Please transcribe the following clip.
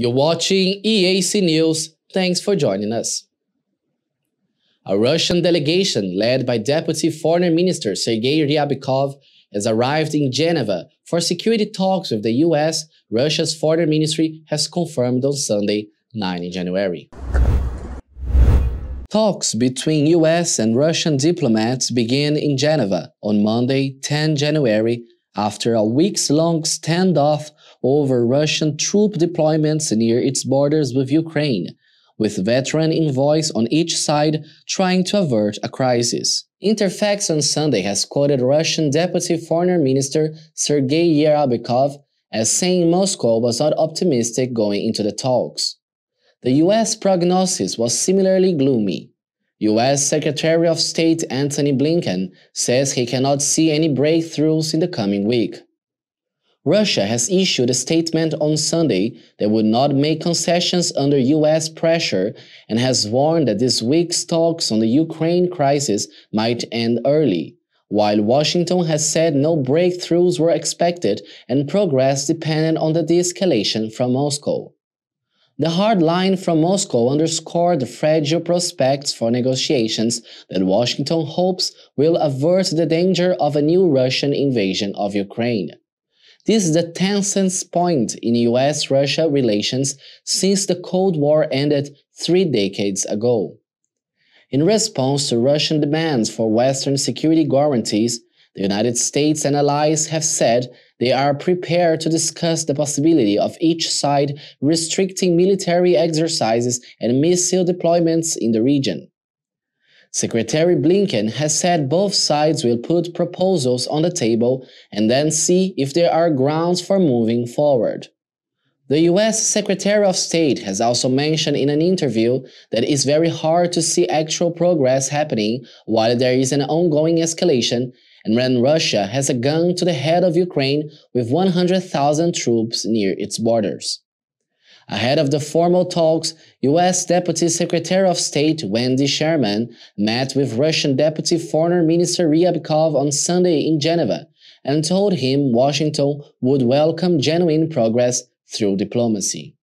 You're watching EAC News. Thanks for joining us. A Russian delegation led by Deputy Foreign Minister Sergei Ryabkov has arrived in Geneva for security talks with the US, Russia's foreign ministry has confirmed on Sunday, 9 January. Talks between US and Russian diplomats begin in Geneva on Monday, 10 January, after a weeks long standoff over Russian troop deployments near its borders with Ukraine, with veteran envoys on each side trying to avert a crisis. Interfax on Sunday has quoted Russian Deputy Foreign Minister Sergei Yerabikov as saying Moscow was not optimistic going into the talks. The US prognosis was similarly gloomy. US Secretary of State Antony Blinken says he cannot see any breakthroughs in the coming week. Russia has issued a statement on Sunday that would not make concessions under US pressure and has warned that this week's talks on the Ukraine crisis might end early, while Washington has said no breakthroughs were expected and progress depended on the de escalation from Moscow. The hard line from Moscow underscored the fragile prospects for negotiations that Washington hopes will avert the danger of a new Russian invasion of Ukraine. This is the tensest point in US-Russia relations since the Cold War ended three decades ago. In response to Russian demands for Western security guarantees, the United States and allies have said they are prepared to discuss the possibility of each side restricting military exercises and missile deployments in the region. Secretary Blinken has said both sides will put proposals on the table and then see if there are grounds for moving forward. The US Secretary of State has also mentioned in an interview that it's very hard to see actual progress happening while there is an ongoing escalation and when Russia has a gun to the head of Ukraine with 100,000 troops near its borders. Ahead of the formal talks, US Deputy Secretary of State Wendy Sherman met with Russian Deputy Foreign Minister Ryabkov on Sunday in Geneva and told him Washington would welcome genuine progress through diplomacy.